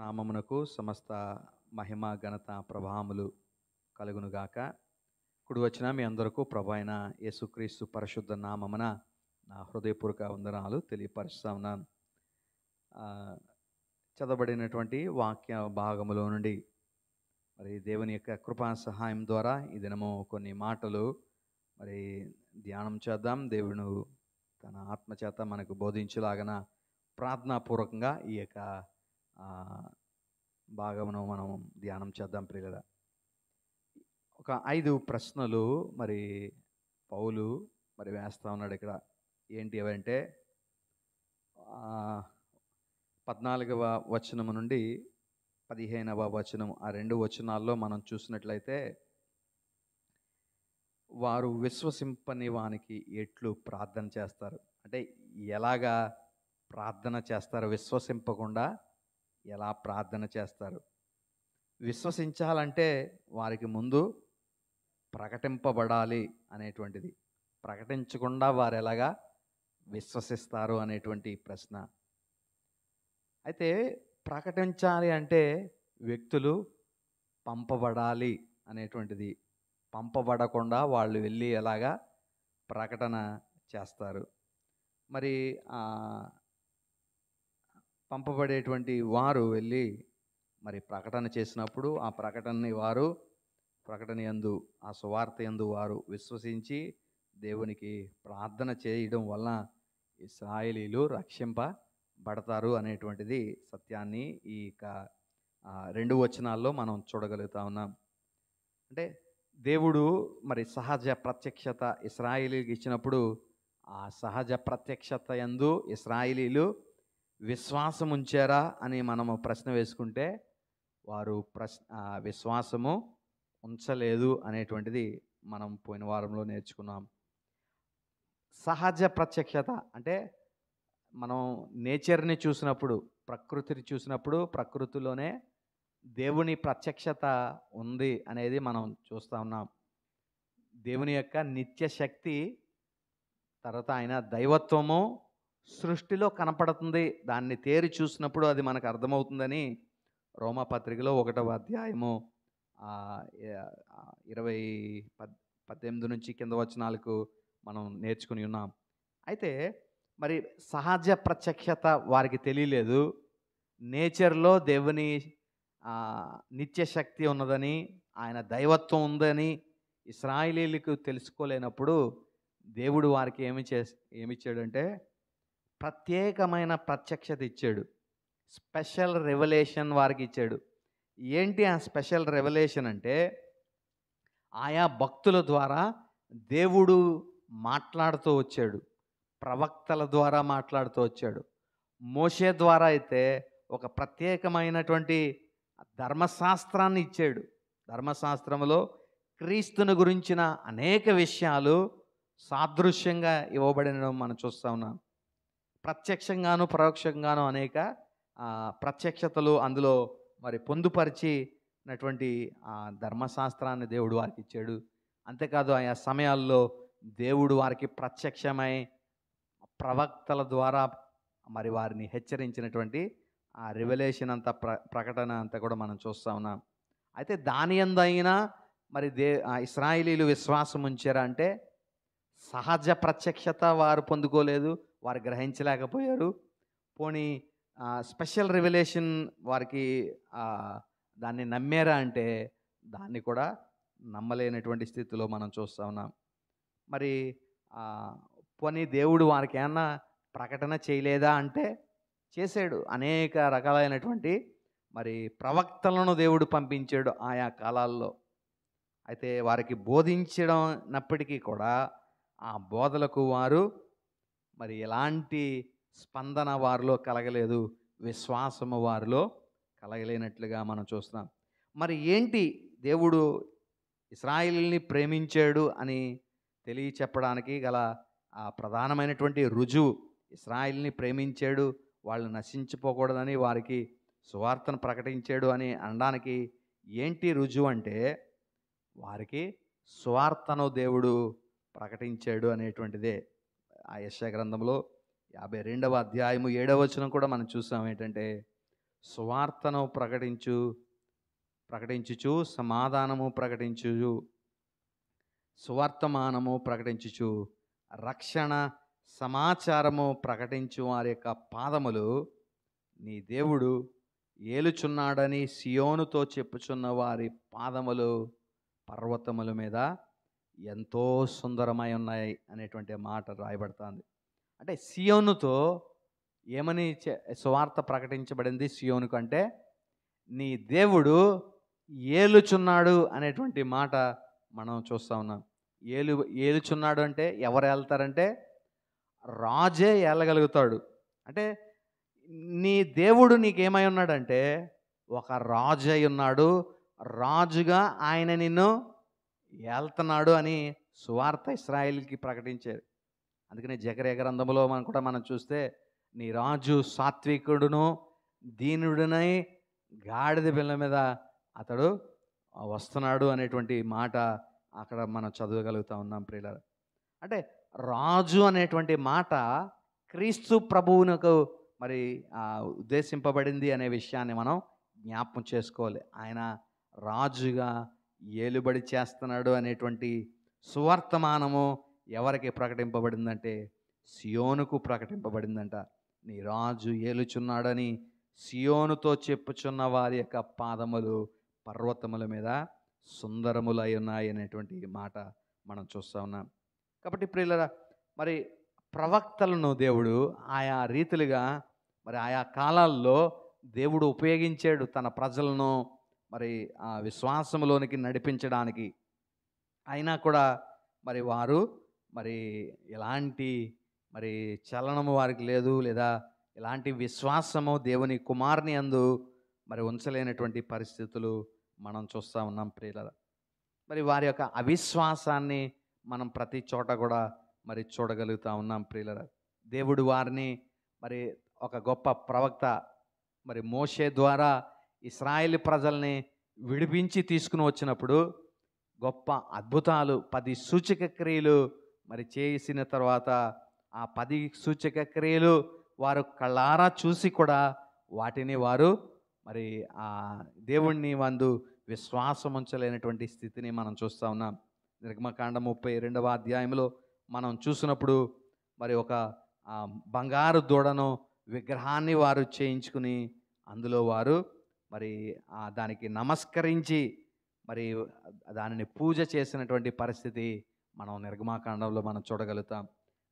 నామమునకు సమస్త మహిమ ఘనత ప్రభావములు కలుగునుగాక ఇప్పుడు వచ్చిన మీ అందరకు ప్రభు అయిన యేసుక్రీస్తు పరిశుద్ధ నామమున నా హృదయపూర్వక వందనాలు ఉన్నాను చదవబడినటువంటి వాక్య భాగములో నుండి మరి దేవుని యొక్క కృపా సహాయం ద్వారా ఈ దినము కొన్ని మాటలు మరి ధ్యానం చేద్దాం దేవుడు తన ఆత్మచేత మనకు బోధించేలాగన ప్రార్థనాపూర్వకంగా ఈ యొక్క భాగమును మనం ధ్యానం చేద్దాం ప్రియుల ఒక ఐదు ప్రశ్నలు మరి పౌలు మరి వేస్తా ఉన్నాడు ఇక్కడ ఏంటి అవంటే పద్నాలుగవ వచనము నుండి పదిహేనవ వచనం ఆ రెండు వచనాల్లో మనం చూసినట్లయితే వారు విశ్వసింపని వానికి ఎట్లు ప్రార్థన చేస్తారు అంటే ఎలాగా ప్రార్థన చేస్తారు విశ్వసింపకుండా ఎలా ప్రార్థన చేస్తారు విశ్వసించాలంటే వారికి ముందు ప్రకటింపబడాలి అనేటువంటిది ప్రకటించకుండా వారు ఎలాగా విశ్వసిస్తారు అనేటువంటి ప్రశ్న అయితే ప్రకటించాలి అంటే వ్యక్తులు పంపబడాలి అనేటువంటిది పంపబడకుండా వాళ్ళు వెళ్ళి ఎలాగా ప్రకటన చేస్తారు మరి పంపబడేటువంటి వారు వెళ్ళి మరి ప్రకటన చేసినప్పుడు ఆ ప్రకటనని వారు ప్రకటన ఎందు ఆ సువార్త ఎందు వారు విశ్వసించి దేవునికి ప్రార్థన చేయడం వల్ల ఇస్రాయలీలు రక్షింపబడతారు అనేటువంటిది సత్యాన్ని ఈ రెండు వచనాల్లో మనం చూడగలుగుతా ఉన్నాం అంటే దేవుడు మరి సహజ ప్రత్యక్షత ఇస్రాయిలీకి ఇచ్చినప్పుడు ఆ సహజ ప్రత్యక్షత ఎందు ఇస్రాయిలీలు విశ్వాసం ఉంచారా అని మనము ప్రశ్న వేసుకుంటే వారు ప్రశ్న విశ్వాసము ఉంచలేదు అనేటువంటిది మనం పోయిన వారంలో నేర్చుకున్నాం సహజ ప్రత్యక్షత అంటే మనం నేచర్ని చూసినప్పుడు ప్రకృతిని చూసినప్పుడు ప్రకృతిలోనే దేవుని ప్రత్యక్షత ఉంది అనేది మనం చూస్తూ ఉన్నాం దేవుని యొక్క నిత్య శక్తి తర్వాత ఆయన దైవత్వము సృష్టిలో కనపడుతుంది దాన్ని తేరి చూసినప్పుడు అది మనకు అర్థమవుతుందని రోమాపత్రికలో ఒకటవ అధ్యాయము ఇరవై పద్దెనిమిది నుంచి కింద వచనాలకు మనం నేర్చుకుని ఉన్నాం అయితే మరి సహజ ప్రత్యక్షత వారికి తెలియలేదు నేచర్లో దేవుని నిత్య శక్తి ఉన్నదని ఆయన దైవత్వం ఉందని ఇస్రాయిలీలకు తెలుసుకోలేనప్పుడు దేవుడు వారికి ఏమి చే ఏమిచ్చాడంటే ప్రత్యేకమైన ప్రత్యక్షత ఇచ్చాడు స్పెషల్ రెవల్యూషన్ వారికి ఇచ్చాడు ఏంటి ఆ స్పెషల్ రెవల్యూషన్ అంటే ఆయా భక్తుల ద్వారా దేవుడు మాట్లాడుతూ వచ్చాడు ప్రవక్తల ద్వారా మాట్లాడుతూ వచ్చాడు మోషే ద్వారా అయితే ఒక ప్రత్యేకమైనటువంటి ధర్మశాస్త్రాన్ని ఇచ్చాడు ధర్మశాస్త్రంలో క్రీస్తుని గురించిన అనేక విషయాలు సాదృశ్యంగా ఇవ్వబడిన మనం చూస్తూ ఉన్నాం ప్రత్యక్షంగాను పరోక్షంగాను అనేక ప్రత్యక్షతలు అందులో మరి పొందుపరిచినటువంటి ధర్మశాస్త్రాన్ని దేవుడు వారికి ఇచ్చాడు అంతేకాదు ఆయా సమయాల్లో దేవుడు వారికి ప్రత్యక్షమై ప్రవక్తల ద్వారా మరి వారిని హెచ్చరించినటువంటి ఆ రివలేషన్ అంత ప్ర ప్రకటన అంతా కూడా మనం చూస్తూ ఉన్నాం అయితే దాని ఎందైనా మరి దే ఇస్రాయిలీలు విశ్వాసం ఉంచారా అంటే సహజ ప్రత్యక్షత వారు పొందుకోలేదు వారు గ్రహించలేకపోయారు పోనీ స్పెషల్ రివల్యూషన్ వారికి దాన్ని నమ్మారా అంటే దాన్ని కూడా నమ్మలేనటువంటి స్థితిలో మనం చూస్తూ ఉన్నాం మరి పోనీ దేవుడు వారికి ఏమన్నా ప్రకటన చేయలేదా అంటే చేశాడు అనేక రకాలైనటువంటి మరి ప్రవక్తలను దేవుడు పంపించాడు ఆయా కాలాల్లో అయితే వారికి బోధించడం కూడా ఆ బోధలకు వారు మరి ఎలాంటి స్పందన వారిలో కలగలేదు విశ్వాసము వారిలో కలగలేనట్లుగా మనం చూస్తున్నాం మరి ఏంటి దేవుడు ఇస్రాయిల్ని ప్రేమించాడు అని చెప్పడానికి గల ఆ ప్రధానమైనటువంటి రుజువు ఇస్రాయిల్ని ప్రేమించాడు వాళ్ళు నశించిపోకూడదని వారికి సువార్తను ప్రకటించాడు అని అనడానికి ఏంటి రుజువు అంటే వారికి సువార్తను దేవుడు ప్రకటించాడు అనేటువంటిదే ఆ యశ గ్రంథంలో యాభై రెండవ అధ్యాయము ఏడవ వచనం కూడా మనం చూసాం ఏంటంటే సువార్తను ప్రకటించు ప్రకటించుచు సమాధానము ప్రకటించుచు సువార్తమానము ప్రకటించుచు రక్షణ సమాచారము ప్రకటించు వారి యొక్క పాదములు నీ దేవుడు ఏలుచున్నాడని సియోనుతో చెప్పుచున్న వారి పాదములు పర్వతముల మీద ఎంతో సుందరమై ఉన్నాయి అనేటువంటి మాట రాయబడుతుంది అంటే సియోనుతో ఏమని సువార్త ప్రకటించబడింది సియోను కంటే నీ దేవుడు ఏలుచున్నాడు అనేటువంటి మాట మనం చూస్తా ఉన్నాం ఏలు ఏలుచున్నాడు అంటే ఎవరు వెళ్తారంటే రాజే ఏలగలుగుతాడు అంటే నీ దేవుడు నీకేమై ఉన్నాడంటే ఒక రాజు అయి ఉన్నాడు రాజుగా ఆయన నిన్ను ఏళ్తున్నాడు అని సువార్త ఇస్రాయిల్కి ప్రకటించారు అందుకనే జగరే గ్రంథంలో మనం కూడా మనం చూస్తే నీ రాజు సాత్వికుడును దీనుడునై గాడిద పిల్ల మీద అతడు వస్తున్నాడు అనేటువంటి మాట అక్కడ మనం చదవగలుగుతా ఉన్నాం ప్రియులారు అంటే రాజు అనేటువంటి మాట క్రీస్తు ప్రభువునకు మరి ఉద్దేశింపబడింది అనే విషయాన్ని మనం జ్ఞాపం చేసుకోవాలి ఆయన రాజుగా ఏలుబడి చేస్తున్నాడు అనేటువంటి సువర్తమానము ఎవరికి ప్రకటింపబడిందంటే సియోనుకు ప్రకటింపబడిందంట నీ రాజు ఏలుచున్నాడని సియోనుతో చెప్పుచున్న వారి యొక్క పాదములు పర్వతముల మీద సుందరములై ఉన్నాయి అనేటువంటి మాట మనం చూస్తూ ఉన్నాం కాబట్టి ప్రియులరా మరి ప్రవక్తలను దేవుడు ఆయా రీతిలుగా మరి ఆయా కాలాల్లో దేవుడు ఉపయోగించాడు తన ప్రజలను మరి ఆ విశ్వాసంలోనికి నడిపించడానికి అయినా కూడా మరి వారు మరి ఎలాంటి మరి చలనము వారికి లేదు లేదా ఎలాంటి విశ్వాసము దేవుని కుమార్ని అందు మరి ఉంచలేనటువంటి పరిస్థితులు మనం చూస్తూ ఉన్నాం ప్రియుల మరి వారి యొక్క అవిశ్వాసాన్ని మనం ప్రతి చోట కూడా మరి చూడగలుగుతూ ఉన్నాం ప్రియుల దేవుడు వారిని మరి ఒక గొప్ప ప్రవక్త మరి మోషే ద్వారా ఇస్రాయేల్ ప్రజల్ని విడిపించి తీసుకుని వచ్చినప్పుడు గొప్ప అద్భుతాలు పది సూచక క్రియలు మరి చేసిన తర్వాత ఆ పది సూచక క్రియలు వారు కళ్ళారా చూసి కూడా వాటిని వారు మరి ఆ దేవుణ్ణి వందు విశ్వాసం ఉంచలేనటువంటి స్థితిని మనం చూస్తూ ఉన్నాం నిర్గమకాండ ముప్పై రెండవ అధ్యాయంలో మనం చూసినప్పుడు మరి ఒక బంగారు దూడను విగ్రహాన్ని వారు చేయించుకుని అందులో వారు మరి దానికి నమస్కరించి మరి దానిని పూజ చేసినటువంటి పరిస్థితి మనం నిర్గమాకాండంలో మనం చూడగలుగుతాం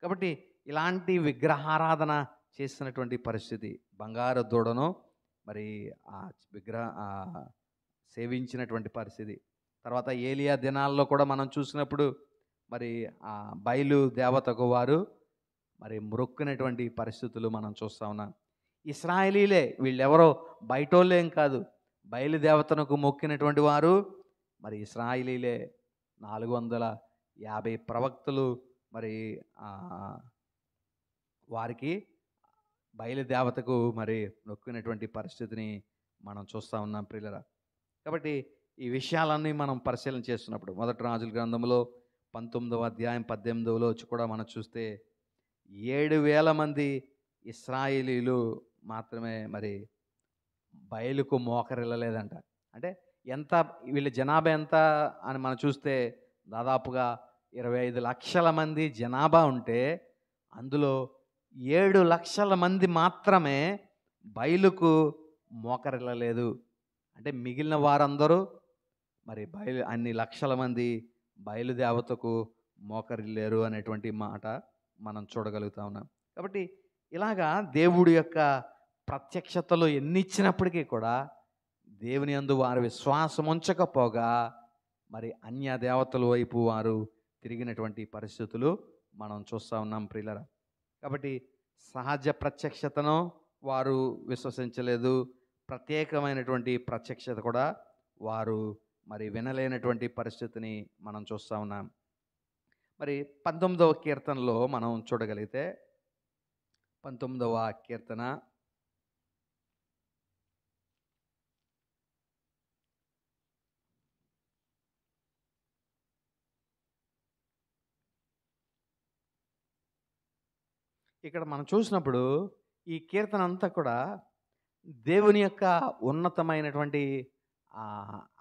కాబట్టి ఇలాంటి విగ్రహారాధన చేసినటువంటి పరిస్థితి బంగారు దూడను మరి ఆ విగ్రహ సేవించినటువంటి పరిస్థితి తర్వాత ఏలియా దినాల్లో కూడా మనం చూసినప్పుడు మరి ఆ బయలు దేవతకు వారు మరి మొరొక్కినటువంటి పరిస్థితులు మనం చూస్తూ ఉన్నాం ఇస్రాయలీలే వీళ్ళెవరో బయటోళ్ళేం కాదు బయలుదేవతనకు మొక్కినటువంటి వారు మరి ఇస్రాయిలీలే నాలుగు వందల యాభై ప్రవక్తలు మరి వారికి బయలుదేవతకు మరి నొక్కినటువంటి పరిస్థితిని మనం చూస్తూ ఉన్నాం ప్రిల్లరా కాబట్టి ఈ విషయాలన్నీ మనం పరిశీలన చేస్తున్నప్పుడు మొదటి రాజుల గ్రంథంలో పంతొమ్మిదవ అధ్యాయం పద్దెనిమిదవలో వచ్చి కూడా మనం చూస్తే ఏడు వేల మంది ఇస్రాయిలీలు మాత్రమే మరి బయలుకు మోకరిల్లలేదంట అంటే ఎంత వీళ్ళ జనాభా ఎంత అని మనం చూస్తే దాదాపుగా ఇరవై ఐదు లక్షల మంది జనాభా ఉంటే అందులో ఏడు లక్షల మంది మాత్రమే బయలుకు మోకరిల్లలేదు అంటే మిగిలిన వారందరూ మరి బయలు అన్ని లక్షల మంది బయలుదేవతకు మోకరిల్లేరు అనేటువంటి మాట మనం చూడగలుగుతా ఉన్నాం కాబట్టి ఇలాగా దేవుడి యొక్క ప్రత్యక్షతలు ఎన్ని ఇచ్చినప్పటికీ కూడా దేవుని అందు వారు విశ్వాసం ఉంచకపోగా మరి అన్య దేవతల వైపు వారు తిరిగినటువంటి పరిస్థితులు మనం చూస్తూ ఉన్నాం ప్రియుల కాబట్టి సహజ ప్రత్యక్షతను వారు విశ్వసించలేదు ప్రత్యేకమైనటువంటి ప్రత్యక్షత కూడా వారు మరి వినలేనటువంటి పరిస్థితిని మనం చూస్తూ ఉన్నాం మరి పంతొమ్మిదవ కీర్తనలో మనం చూడగలిగితే పంతొమ్మిదవ కీర్తన ఇక్కడ మనం చూసినప్పుడు ఈ కీర్తన అంతా కూడా దేవుని యొక్క ఉన్నతమైనటువంటి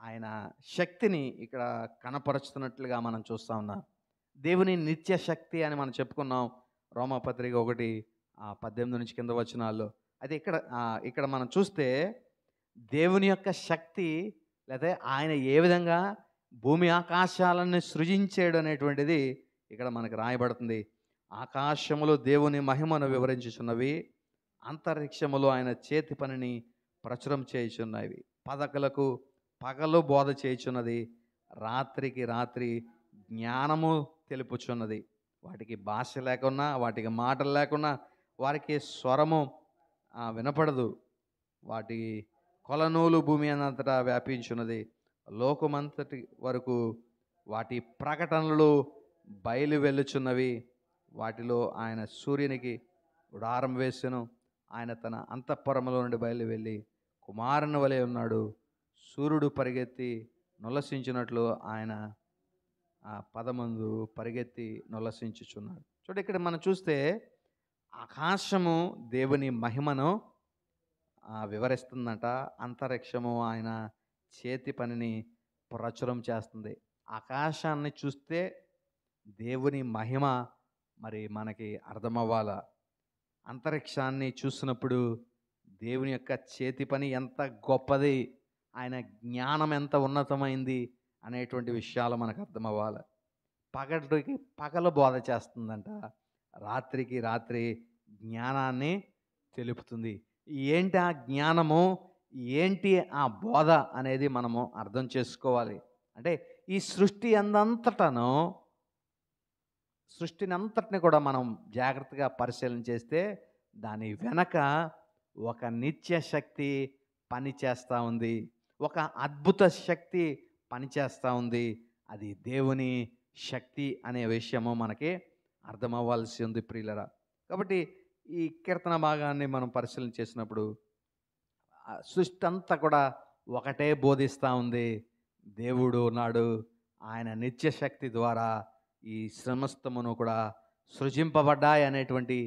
ఆయన శక్తిని ఇక్కడ కనపరుచుతున్నట్లుగా మనం చూస్తూ ఉన్నాం దేవుని నిత్య శక్తి అని మనం చెప్పుకున్నాం రోమాపత్రిక ఒకటి పద్దెనిమిది నుంచి కింద వచనాల్లో అయితే ఇక్కడ ఇక్కడ మనం చూస్తే దేవుని యొక్క శక్తి లేదా ఆయన ఏ విధంగా భూమి ఆకాశాలను సృజించాడు అనేటువంటిది ఇక్కడ మనకు రాయబడుతుంది ఆకాశములో దేవుని మహిమను వివరించుచున్నవి అంతరిక్షములో ఆయన చేతి పనిని ప్రచురం చేయుచున్నవి పథకులకు పగలు బోధ చేయుచున్నది రాత్రికి రాత్రి జ్ఞానము తెలుపుచున్నది వాటికి భాష లేకున్నా వాటికి మాటలు లేకున్నా వారికి స్వరము వినపడదు వాటి కొలనూలు భూమి అన్నంతటా వ్యాపించున్నది లోకమంతటి వరకు వాటి ప్రకటనలు బయలు వెళ్ళుచున్నవి వాటిలో ఆయన సూర్యునికి ఉడారం వేసెను ఆయన తన అంతఃపురంలో నుండి బయలు వెళ్ళి కుమారుని వలె ఉన్నాడు సూర్యుడు పరిగెత్తి నొలసించినట్లు ఆయన ఆ పదమందు పరిగెత్తి నొలసించుచున్నాడు చూడండి ఇక్కడ మనం చూస్తే ఆకాశము దేవుని మహిమను వివరిస్తుందంట అంతరిక్షము ఆయన చేతి పనిని ప్రచురం చేస్తుంది ఆకాశాన్ని చూస్తే దేవుని మహిమ మరి మనకి అర్థమవ్వాల అంతరిక్షాన్ని చూసినప్పుడు దేవుని యొక్క చేతి పని ఎంత గొప్పది ఆయన జ్ఞానం ఎంత ఉన్నతమైంది అనేటువంటి విషయాలు మనకు అర్థమవ్వాలి పగటికి పగలు బోధ చేస్తుందంట రాత్రికి రాత్రి జ్ఞానాన్ని తెలుపుతుంది ఏంటి ఆ జ్ఞానము ఏంటి ఆ బోధ అనేది మనము అర్థం చేసుకోవాలి అంటే ఈ సృష్టి అందంతటను సృష్టిని అంతటిని కూడా మనం జాగ్రత్తగా పరిశీలన చేస్తే దాని వెనక ఒక నిత్య శక్తి పనిచేస్తూ ఉంది ఒక అద్భుత శక్తి పనిచేస్తూ ఉంది అది దేవుని శక్తి అనే విషయము మనకి అర్థమవ్వాల్సి ఉంది ప్రియులరా కాబట్టి ఈ కీర్తన భాగాన్ని మనం పరిశీలన చేసినప్పుడు సృష్టి అంతా కూడా ఒకటే బోధిస్తూ ఉంది దేవుడు నాడు ఆయన నిత్యశక్తి ద్వారా ఈ సమస్తమును కూడా సృజింపబడ్డాయి అనేటువంటి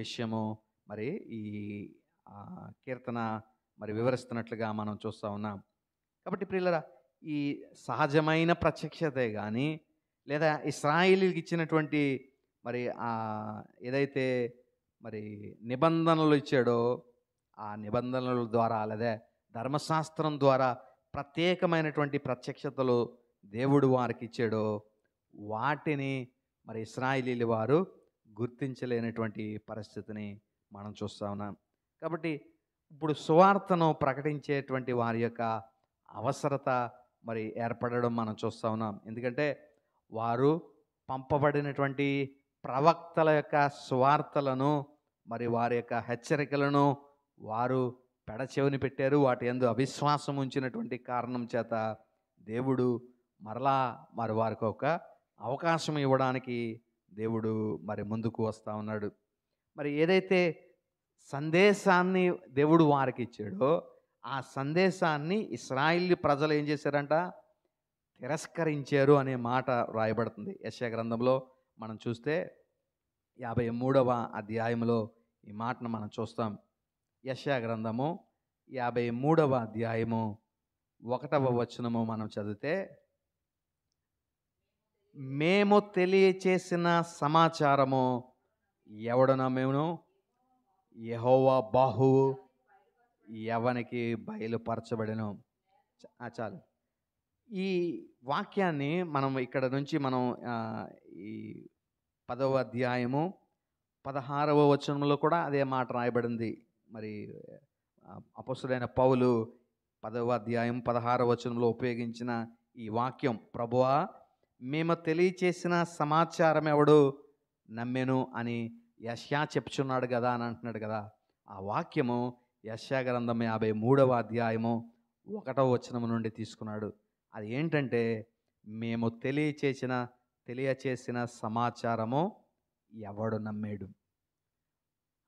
విషయము మరి ఈ కీర్తన మరి వివరిస్తున్నట్లుగా మనం చూస్తూ ఉన్నాం కాబట్టి ప్రియులరా ఈ సహజమైన ప్రత్యక్షతే కానీ లేదా ఇస్రాయిలీకి ఇచ్చినటువంటి మరి ఏదైతే మరి నిబంధనలు ఇచ్చాడో ఆ నిబంధనల ద్వారా లేదా ధర్మశాస్త్రం ద్వారా ప్రత్యేకమైనటువంటి ప్రత్యక్షతలు దేవుడు వారికి ఇచ్చాడో వాటిని మరి ఇస్రాయిలీలు వారు గుర్తించలేనటువంటి పరిస్థితిని మనం చూస్తా ఉన్నాం కాబట్టి ఇప్పుడు సువార్తను ప్రకటించేటువంటి వారి యొక్క అవసరత మరి ఏర్పడడం మనం చూస్తూ ఉన్నాం ఎందుకంటే వారు పంపబడినటువంటి ప్రవక్తల యొక్క సువార్తలను మరి వారి యొక్క హెచ్చరికలను వారు పెడచెవిని పెట్టారు వాటి ఎందు అవిశ్వాసం ఉంచినటువంటి కారణం చేత దేవుడు మరలా మరి వారికి ఒక అవకాశం ఇవ్వడానికి దేవుడు మరి ముందుకు వస్తూ ఉన్నాడు మరి ఏదైతే సందేశాన్ని దేవుడు వారికి ఇచ్చాడో ఆ సందేశాన్ని ఇస్రాయిల్ ప్రజలు ఏం చేశారంట తిరస్కరించారు అనే మాట రాయబడుతుంది యశ్యా గ్రంథంలో మనం చూస్తే యాభై మూడవ అధ్యాయంలో ఈ మాటను మనం చూస్తాం యశా గ్రంథము యాభై మూడవ అధ్యాయము ఒకటవ వచనము మనం చదివితే మేము తెలియచేసిన సమాచారము ఎవడనా మేము యహోవా బాహువు ఎవనికి బయలుపరచబడను చాలు ఈ వాక్యాన్ని మనం ఇక్కడ నుంచి మనం ఈ పదవ అధ్యాయము పదహారవ వచనంలో కూడా అదే మాట రాయబడింది మరి అపసుడైన పౌలు పదవ అధ్యాయం పదహారవ వచనంలో ఉపయోగించిన ఈ వాక్యం ప్రభువా మేము తెలియచేసిన సమాచారం ఎవడు నమ్మెను అని యశ్యా చెప్పుచున్నాడు కదా అని అంటున్నాడు కదా ఆ వాక్యము యశ్యా గ్రంథం యాభై మూడవ అధ్యాయము ఒకటవ వచనము నుండి తీసుకున్నాడు అది ఏంటంటే మేము తెలియచేసిన తెలియచేసిన సమాచారము ఎవడు నమ్మేడు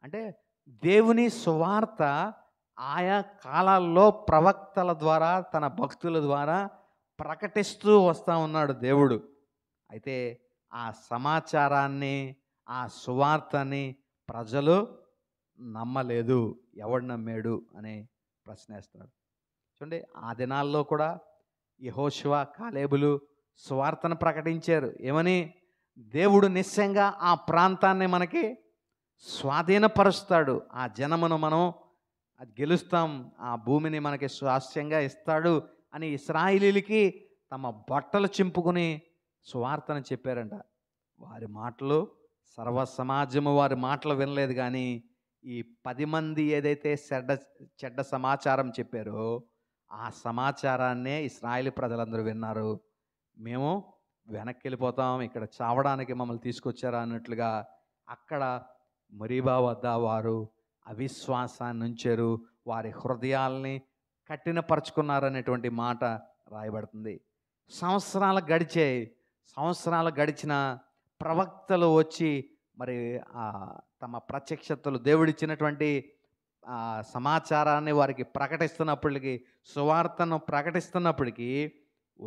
అంటే దేవుని సువార్త ఆయా కాలాల్లో ప్రవక్తల ద్వారా తన భక్తుల ద్వారా ప్రకటిస్తూ వస్తూ ఉన్నాడు దేవుడు అయితే ఆ సమాచారాన్ని ఆ సువార్తని ప్రజలు నమ్మలేదు ఎవడు నమ్మాడు అనే ప్రశ్నేస్తాడు చూడండి ఆ దినాల్లో కూడా యహోశివ కాలేబులు సువార్తను ప్రకటించారు ఏమని దేవుడు నిశ్చయంగా ఆ ప్రాంతాన్ని మనకి స్వాధీనపరుస్తాడు ఆ జనమును మనం అది గెలుస్తాం ఆ భూమిని మనకి స్వాస్యంగా ఇస్తాడు అని ఇస్రాయిలీలకి తమ బట్టలు చింపుకుని సువార్తను చెప్పారంట వారి మాటలు సర్వ సమాజము వారి మాటలు వినలేదు కానీ ఈ పది మంది ఏదైతే చెడ్డ చెడ్డ సమాచారం చెప్పారో ఆ సమాచారాన్నే ఇస్రాయిల్ ప్రజలందరూ విన్నారు మేము వెనక్కి వెళ్ళిపోతాం ఇక్కడ చావడానికి మమ్మల్ని తీసుకొచ్చారా అన్నట్లుగా అక్కడ మరీబా వద్ద వారు అవిశ్వాసాన్ని ఉంచారు వారి హృదయాల్ని కఠినపరచుకున్నారనేటువంటి మాట రాయబడుతుంది సంవత్సరాలు గడిచే సంవత్సరాలు గడిచిన ప్రవక్తలు వచ్చి మరి తమ ప్రత్యక్షతలు దేవుడిచ్చినటువంటి సమాచారాన్ని వారికి ప్రకటిస్తున్నప్పటికీ సువార్తను ప్రకటిస్తున్నప్పటికీ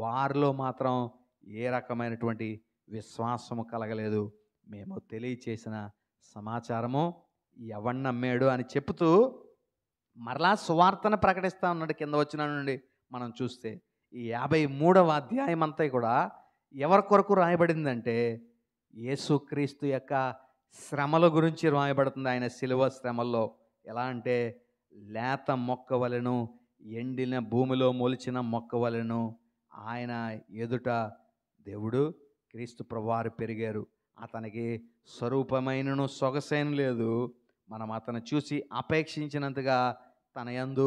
వారిలో మాత్రం ఏ రకమైనటువంటి విశ్వాసము కలగలేదు మేము తెలియచేసిన సమాచారము ఎవన్నమ్మాడు అని చెప్తూ మరలా సువార్తను ప్రకటిస్తా ఉన్నాడు కింద వచ్చిన నుండి మనం చూస్తే ఈ యాభై మూడవ అధ్యాయం అంతా కూడా ఎవరి కొరకు రాయబడిందంటే యేసుక్రీస్తు యొక్క శ్రమల గురించి రాయబడుతుంది ఆయన సిలువ శ్రమల్లో ఎలా అంటే లేత మొక్క వలను ఎండిన భూమిలో మొలిచిన మొక్క వలను ఆయన ఎదుట దేవుడు క్రీస్తు ప్రభువారు పెరిగారు అతనికి స్వరూపమైనను సొగసైన లేదు మనం అతను చూసి అపేక్షించినంతగా తనయందు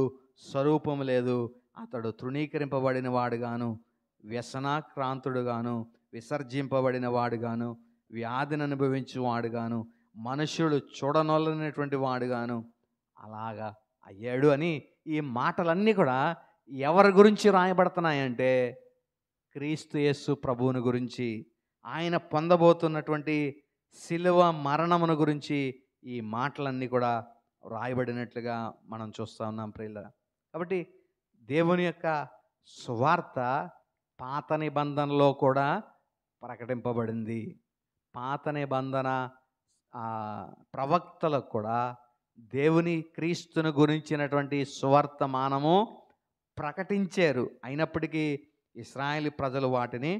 స్వరూపం లేదు అతడు తృణీకరింపబడిన వాడుగాను వ్యసనాక్రాంతుడుగాను విసర్జింపబడిన వాడుగాను వ్యాధిని అనుభవించిన వాడుగాను మనుషులు చూడనొల్లనటువంటి వాడుగాను అలాగా అయ్యాడు అని ఈ మాటలన్నీ కూడా ఎవరి గురించి రాయబడుతున్నాయంటే క్రీస్తు యేస్సు ప్రభువుని గురించి ఆయన పొందబోతున్నటువంటి శిలువ మరణమును గురించి ఈ మాటలన్నీ కూడా రాయబడినట్లుగా మనం చూస్తూ ఉన్నాం ప్రియుల కాబట్టి దేవుని యొక్క సువార్త పాత నిబంధనలో కూడా ప్రకటింపబడింది పాత నిబంధన ప్రవక్తలకు కూడా దేవుని క్రీస్తుని గురించినటువంటి సువర్తమానము ప్రకటించారు అయినప్పటికీ ఇస్రాయేల్ ప్రజలు వాటిని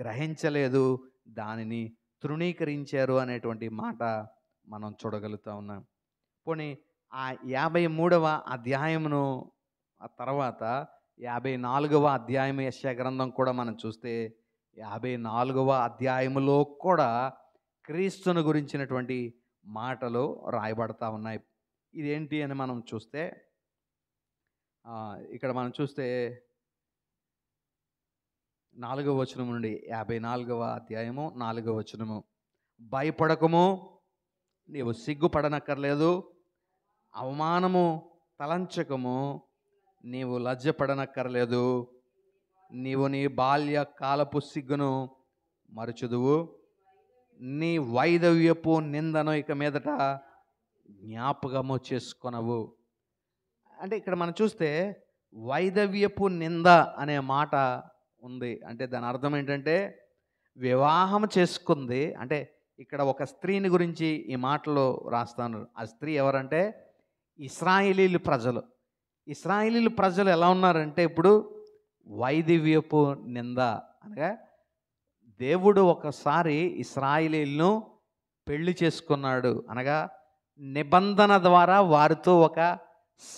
గ్రహించలేదు దానిని తృణీకరించారు అనేటువంటి మాట మనం చూడగలుగుతా ఉన్నాం పోనీ ఆ యాభై మూడవ అధ్యాయమును ఆ తర్వాత యాభై నాలుగవ అధ్యాయం యశ్య గ్రంథం కూడా మనం చూస్తే యాభై నాలుగవ అధ్యాయములో కూడా క్రీస్తును గురించినటువంటి మాటలు రాయబడతా ఉన్నాయి ఇదేంటి అని మనం చూస్తే ఇక్కడ మనం చూస్తే నాలుగవ వచనము నుండి యాభై నాలుగవ అధ్యాయము నాలుగవ వచనము భయపడకము నీవు సిగ్గుపడనక్కర్లేదు అవమానము తలంచకము నీవు లజ్జపడనక్కర్లేదు నీవు నీ బాల్య కాలపు సిగ్గును మరుచుదువు నీ వైదవ్యపు నిందను ఇక మీదట జ్ఞాపకము చేసుకొనవు అంటే ఇక్కడ మనం చూస్తే వైదవ్యపు నింద అనే మాట ఉంది అంటే దాని అర్థం ఏంటంటే వివాహం చేసుకుంది అంటే ఇక్కడ ఒక స్త్రీని గురించి ఈ మాటలో రాస్తాను ఆ స్త్రీ ఎవరంటే ఇస్రాయేలీలు ప్రజలు ఇస్రాయేలీలు ప్రజలు ఎలా ఉన్నారంటే ఇప్పుడు వైదివ్యపు నింద అనగా దేవుడు ఒకసారి ఇస్రాయిలీలను పెళ్లి చేసుకున్నాడు అనగా నిబంధన ద్వారా వారితో ఒక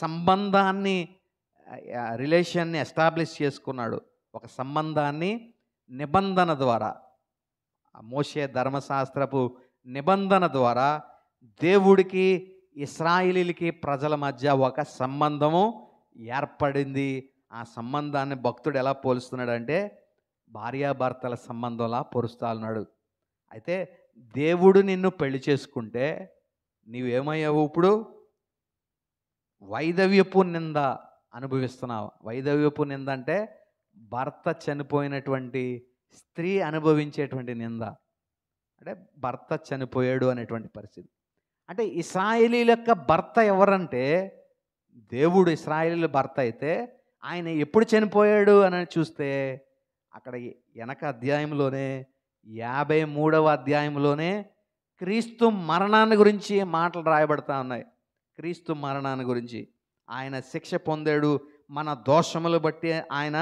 సంబంధాన్ని రిలేషన్ని ఎస్టాబ్లిష్ చేసుకున్నాడు ఒక సంబంధాన్ని నిబంధన ద్వారా మోసే ధర్మశాస్త్రపు నిబంధన ద్వారా దేవుడికి ఇస్రాయిలీలకి ప్రజల మధ్య ఒక సంబంధము ఏర్పడింది ఆ సంబంధాన్ని భక్తుడు ఎలా పోలుస్తున్నాడు అంటే భార్యాభర్తల సంబంధంలా పోలుస్తా ఉన్నాడు అయితే దేవుడు నిన్ను పెళ్లి చేసుకుంటే నీవేమయ్యావు ఇప్పుడు వైదవ్యపు నింద అనుభవిస్తున్నావు వైదవ్యపు నింద అంటే భర్త చనిపోయినటువంటి స్త్రీ అనుభవించేటువంటి నింద అంటే భర్త చనిపోయాడు అనేటువంటి పరిస్థితి అంటే ఇస్రాయేలీల యొక్క భర్త ఎవరంటే దేవుడు ఇస్రాయేలీల భర్త అయితే ఆయన ఎప్పుడు చనిపోయాడు అని చూస్తే అక్కడ వెనక అధ్యాయంలోనే యాభై మూడవ అధ్యాయంలోనే క్రీస్తు మరణాన్ని గురించి మాటలు రాయబడతా ఉన్నాయి క్రీస్తు మరణాన్ని గురించి ఆయన శిక్ష పొందాడు మన దోషములు బట్టి ఆయన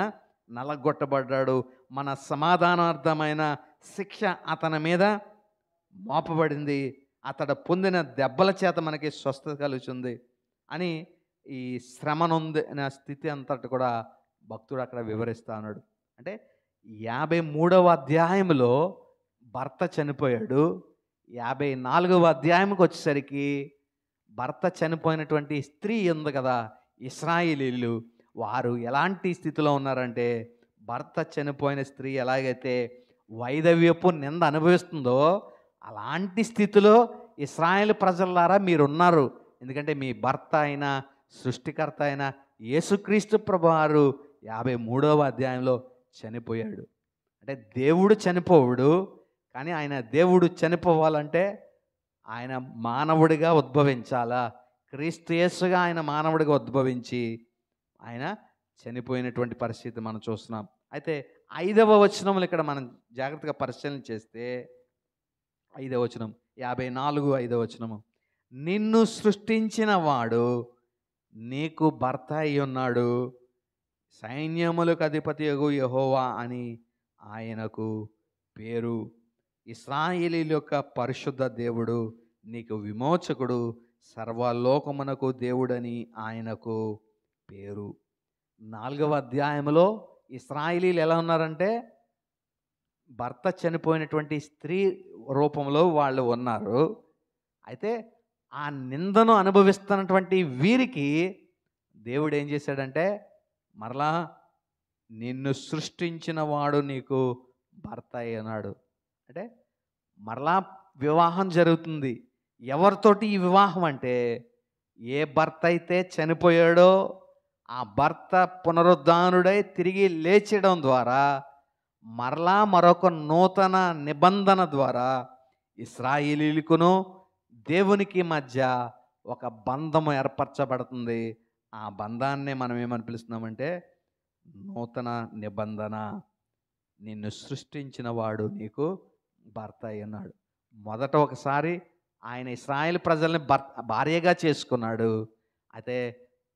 నలగొట్టబడ్డాడు మన సమాధానార్థమైన శిక్ష అతని మీద మోపబడింది అతడు పొందిన దెబ్బల చేత మనకి స్వస్థత కలుగుతుంది అని ఈ శ్రమనొందిన స్థితి అంతటి కూడా భక్తుడు అక్కడ వివరిస్తా ఉన్నాడు అంటే యాభై మూడవ అధ్యాయంలో భర్త చనిపోయాడు యాభై నాలుగవ అధ్యాయంకి వచ్చేసరికి భర్త చనిపోయినటువంటి స్త్రీ ఉంది కదా ఇస్రాయిలీలు వారు ఎలాంటి స్థితిలో ఉన్నారంటే భర్త చనిపోయిన స్త్రీ ఎలాగైతే వైదవ్యపు నింద అనుభవిస్తుందో అలాంటి స్థితిలో ఇస్రాయల్ ప్రజలారా మీరున్నారు ఎందుకంటే మీ భర్త అయిన సృష్టికర్త అయిన యేసుక్రీస్తు ప్రభువారు యాభై మూడవ అధ్యాయంలో చనిపోయాడు అంటే దేవుడు చనిపోవుడు కానీ ఆయన దేవుడు చనిపోవాలంటే ఆయన మానవుడిగా ఉద్భవించాలా క్రీస్తు యేసుగా ఆయన మానవుడిగా ఉద్భవించి ఆయన చనిపోయినటువంటి పరిస్థితి మనం చూస్తున్నాం అయితే ఐదవ వచనములు ఇక్కడ మనం జాగ్రత్తగా పరిశీలన చేస్తే ఐదవ వచనం యాభై నాలుగు ఐదవ వచనము నిన్ను సృష్టించిన వాడు నీకు భర్త అయి ఉన్నాడు సైన్యములకు అధిపతి యహోవా అని ఆయనకు పేరు ఇస్రాయేలీల యొక్క పరిశుద్ధ దేవుడు నీకు విమోచకుడు సర్వలోకమునకు దేవుడని ఆయనకు పేరు నాలుగవ అధ్యాయంలో ఇస్రాయిలీలు ఎలా ఉన్నారంటే భర్త చనిపోయినటువంటి స్త్రీ రూపంలో వాళ్ళు ఉన్నారు అయితే ఆ నిందను అనుభవిస్తున్నటువంటి వీరికి దేవుడు ఏం చేశాడంటే మరలా నిన్ను సృష్టించిన వాడు నీకు భర్త అన్నాడు అంటే మరలా వివాహం జరుగుతుంది ఎవరితోటి ఈ వివాహం అంటే ఏ భర్త అయితే చనిపోయాడో ఆ భర్త పునరుద్ధానుడై తిరిగి లేచడం ద్వారా మరలా మరొక నూతన నిబంధన ద్వారా ఇస్రాయిలీలకును దేవునికి మధ్య ఒక బంధము ఏర్పరచబడుతుంది ఆ బంధాన్ని మనం ఏమని పిలుస్తున్నామంటే నూతన నిబంధన నిన్ను సృష్టించిన వాడు నీకు భర్త అన్నాడు మొదట ఒకసారి ఆయన ఇస్రాయిల్ ప్రజల్ని భార్యగా చేసుకున్నాడు అయితే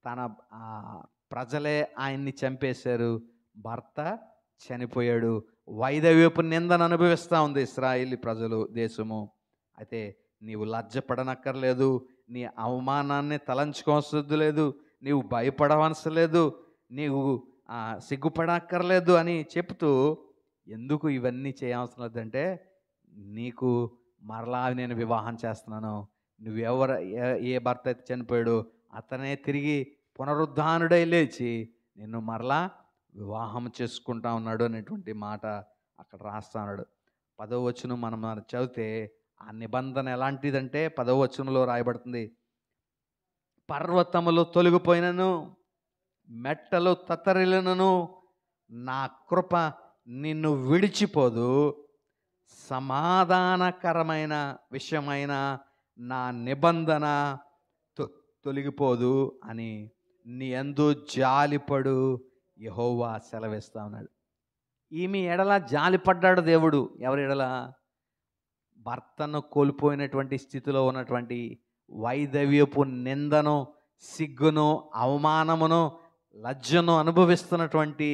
తన ప్రజలే ఆయన్ని చంపేశారు భర్త చనిపోయాడు వైదవ్యపు నిందను అనుభవిస్తూ ఉంది ఇస్రాయిల్ ప్రజలు దేశము అయితే నీవు లజ్జపడనక్కర్లేదు నీ అవమానాన్ని తలంచుకోవసరం లేదు నీవు భయపడవలసలేదు నీవు సిగ్గుపడక్కర్లేదు అని చెప్తూ ఎందుకు ఇవన్నీ చేయవలసిన అంటే నీకు మరలా నేను వివాహం చేస్తున్నాను నువ్వెవరు ఏ భర్త అయితే చనిపోయాడు అతనే తిరిగి పునరుద్ధానుడై లేచి నిన్ను మరలా వివాహం చేసుకుంటా ఉన్నాడు అనేటువంటి మాట అక్కడ రాస్తా ఉన్నాడు పదవ వచనం మనం చదివితే ఆ నిబంధన ఎలాంటిదంటే పదవ వచనంలో రాయబడుతుంది పర్వతములు తొలగిపోయినను మెట్టలు తత్తరిలనను నా కృప నిన్ను విడిచిపోదు సమాధానకరమైన విషయమైన నా నిబంధన తొలగిపోదు అని నీ ఎందు జాలిపడు యహోవా సెలవిస్తా ఉన్నాడు ఈమె ఎడల జాలిపడ్డాడు దేవుడు ఎవరి ఎడల భర్తను కోల్పోయినటువంటి స్థితిలో ఉన్నటువంటి వైదవ్యపు నిందను సిగ్గును అవమానమును లజ్జను అనుభవిస్తున్నటువంటి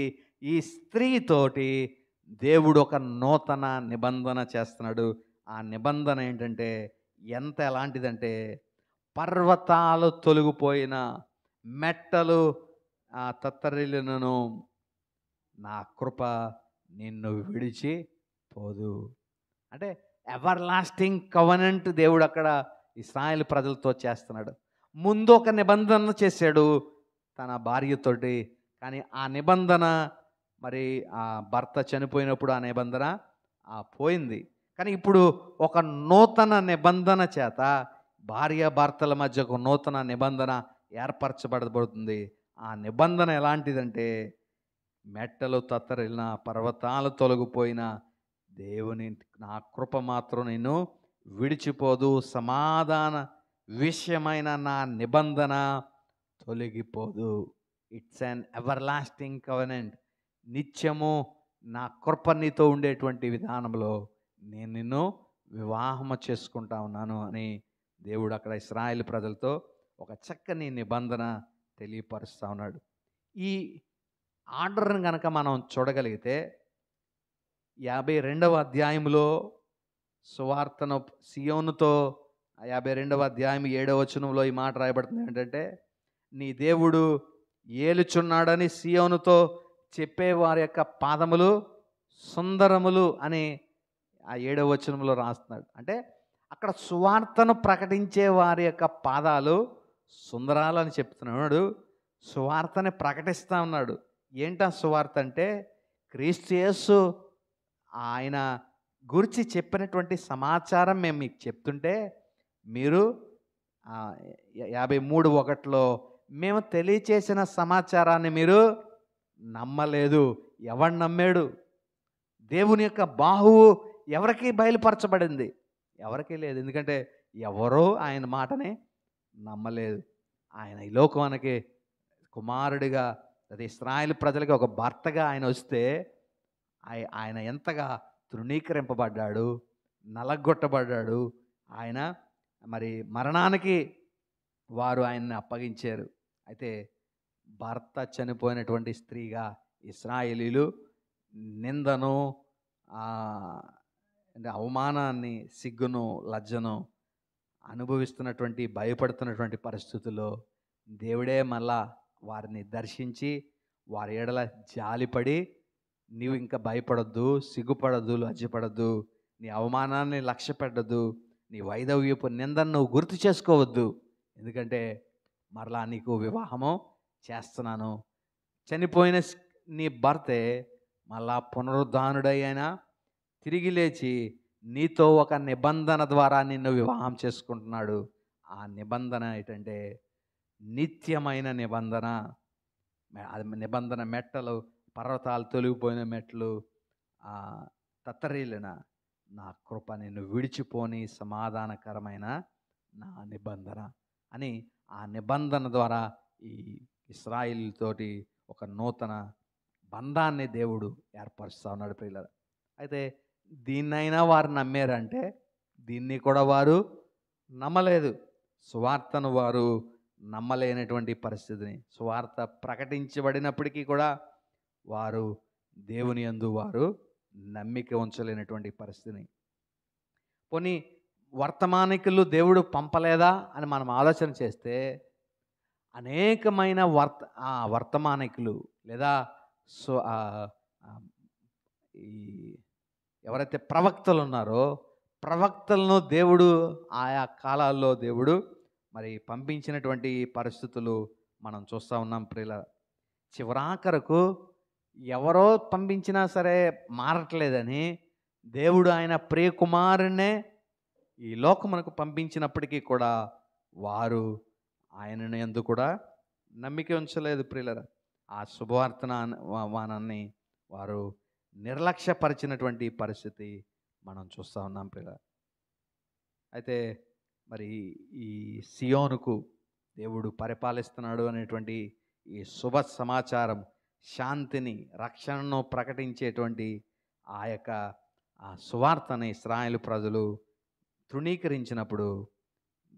ఈ స్త్రీతోటి దేవుడు ఒక నూతన నిబంధన చేస్తున్నాడు ఆ నిబంధన ఏంటంటే ఎంత ఎలాంటిదంటే పర్వతాలు తొలగిపోయిన మెట్టలు ఆ తత్తరిల్లునను నా కృప నిన్ను విడిచి పోదు అంటే ఎవర్ లాస్టింగ్ కవనెంట్ దేవుడు అక్కడ ఇస్రాయల్ ప్రజలతో చేస్తున్నాడు ముందు ఒక నిబంధన చేశాడు తన భార్యతోటి కానీ ఆ నిబంధన మరి ఆ భర్త చనిపోయినప్పుడు ఆ నిబంధన ఆ పోయింది కానీ ఇప్పుడు ఒక నూతన నిబంధన చేత భార్య భర్తల మధ్య ఒక నూతన నిబంధన ఏర్పరచబడబడుతుంది ఆ నిబంధన ఎలాంటిదంటే మెట్టలు తత్తరిన పర్వతాలు తొలగిపోయిన దేవుని నా కృప మాత్రం నేను విడిచిపోదు సమాధాన విషయమైన నా నిబంధన తొలగిపోదు it's an everlasting covenant నిత్యము నా కృప నీతో ఉండేటువంటి విధానంలో నేను నిన్ను వివాహము చేసుకుంటా ఉన్నాను అని దేవుడు అక్కడ ఇస్రాయేల్ ప్రజలతో ఒక చక్కని నిబంధన తెలియపరుస్తూ ఉన్నాడు ఈ ఆర్డర్ని కనుక మనం చూడగలిగితే యాభై రెండవ అధ్యాయంలో సువార్తను సియోనుతో యాభై రెండవ అధ్యాయం ఏడవ వచనంలో ఈ మాట రాయబడుతుంది ఏంటంటే నీ దేవుడు ఏలుచున్నాడని సియోనుతో చెప్పే వారి యొక్క పాదములు సుందరములు అని ఆ ఏడవ వచనంలో రాస్తున్నాడు అంటే అక్కడ సువార్తను ప్రకటించే వారి యొక్క పాదాలు సుందరాలని చెప్తున్నాడు సువార్తని ప్రకటిస్తా ఉన్నాడు ఏంటా సువార్త అంటే క్రీస్తు ఆయన గురించి చెప్పినటువంటి సమాచారం మేము మీకు చెప్తుంటే మీరు యాభై మూడు ఒకటిలో మేము తెలియచేసిన సమాచారాన్ని మీరు నమ్మలేదు ఎవడు నమ్మాడు దేవుని యొక్క బాహువు ఎవరికి బయలుపరచబడింది ఎవరికీ లేదు ఎందుకంటే ఎవరో ఆయన మాటని నమ్మలేదు ఆయన ఈ లోకానికి కుమారుడిగా అది ఇస్రాయల్ ప్రజలకి ఒక భర్తగా ఆయన వస్తే ఆయన ఎంతగా తృణీకరింపబడ్డాడు నలగొట్టబడ్డాడు ఆయన మరి మరణానికి వారు ఆయన్ని అప్పగించారు అయితే భర్త చనిపోయినటువంటి స్త్రీగా ఇస్రాయేలీలు నిందను అవమానాన్ని సిగ్గును లజ్జను అనుభవిస్తున్నటువంటి భయపడుతున్నటువంటి పరిస్థితుల్లో దేవుడే మళ్ళా వారిని దర్శించి వారి ఏడల జాలిపడి నీవు ఇంకా భయపడద్దు సిగ్గుపడద్దు లజ్జపడద్దు నీ అవమానాన్ని లక్ష్య పెట్టద్దు నీ వైదవ్యపు నిందను నువ్వు గుర్తు చేసుకోవద్దు ఎందుకంటే మరలా నీకు వివాహము చేస్తున్నాను చనిపోయిన నీ భర్తే మళ్ళా పునరుద్ధానుడైనా తిరిగి లేచి నీతో ఒక నిబంధన ద్వారా నిన్ను వివాహం చేసుకుంటున్నాడు ఆ నిబంధన ఏంటంటే నిత్యమైన నిబంధన నిబంధన మెట్టలు పర్వతాలు తొలిగిపోయిన మెట్లు తత్తరీలిన నా కృప నిన్ను విడిచిపోని సమాధానకరమైన నా నిబంధన అని ఆ నిబంధన ద్వారా ఈ ఇస్రాయిల్ తోటి ఒక నూతన బంధాన్ని దేవుడు ఏర్పరుస్తూ ఉన్నాడు పిల్లలు అయితే దీన్నైనా వారు నమ్మారంటే దీన్ని కూడా వారు నమ్మలేదు సువార్తను వారు నమ్మలేనటువంటి పరిస్థితిని సువార్త ప్రకటించబడినప్పటికీ కూడా వారు దేవుని అందు వారు నమ్మిక ఉంచలేనటువంటి పరిస్థితిని పోనీ వర్తమానికులు దేవుడు పంపలేదా అని మనం ఆలోచన చేస్తే అనేకమైన వర్త వర్తమానికులు లేదా సో ఈ ఎవరైతే ప్రవక్తలు ఉన్నారో ప్రవక్తలను దేవుడు ఆయా కాలాల్లో దేవుడు మరి పంపించినటువంటి పరిస్థితులు మనం చూస్తూ ఉన్నాం ప్రియుల చివరాఖరకు ఎవరో పంపించినా సరే మారట్లేదని దేవుడు ఆయన ప్రియకుమారునే ఈ మనకు పంపించినప్పటికీ కూడా వారు ఆయనను ఎందు కూడా నమ్మిక ఉంచలేదు ప్రియుల ఆ శుభవార్తన వానాన్ని వారు నిర్లక్ష్యపరిచినటువంటి పరిస్థితి మనం చూస్తూ ఉన్నాం పిల్ల అయితే మరి ఈ సియోనుకు దేవుడు పరిపాలిస్తున్నాడు అనేటువంటి ఈ శుభ సమాచారం శాంతిని రక్షణను ప్రకటించేటువంటి ఆ యొక్క ఆ సువార్తని ఇస్రాయలు ప్రజలు తృణీకరించినప్పుడు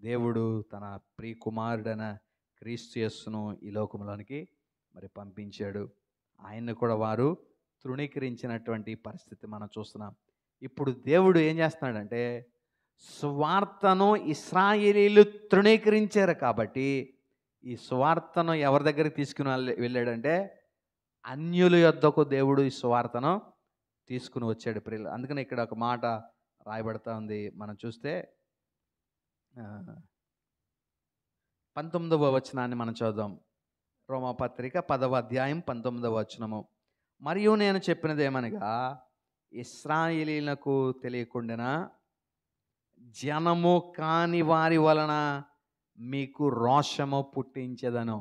దేవుడు తన ప్రియకుమారుడైన క్రీస్తు యస్సును ఈ లోకంలోనికి మరి పంపించాడు ఆయన్ని కూడా వారు తృణీకరించినటువంటి పరిస్థితి మనం చూస్తున్నాం ఇప్పుడు దేవుడు ఏం చేస్తున్నాడంటే సువార్తను ఇస్రాయిలీలు తృణీకరించారు కాబట్టి ఈ సువార్తను ఎవరి దగ్గరికి తీసుకుని వెళ్ళాడంటే అన్యుల యొద్దకు దేవుడు ఈ సువార్తను తీసుకుని వచ్చాడు ప్రియులు అందుకని ఇక్కడ ఒక మాట రాయబడతా ఉంది మనం చూస్తే పంతొమ్మిదవ వచనాన్ని మనం చదుదాం రోమపత్రిక పదవ అధ్యాయం పంతొమ్మిదవ వచనము మరియు నేను చెప్పినదేమనగా ఇస్రాయిలీలకు తెలియకుండా జనము కాని వారి వలన మీకు రోషము పుట్టించదను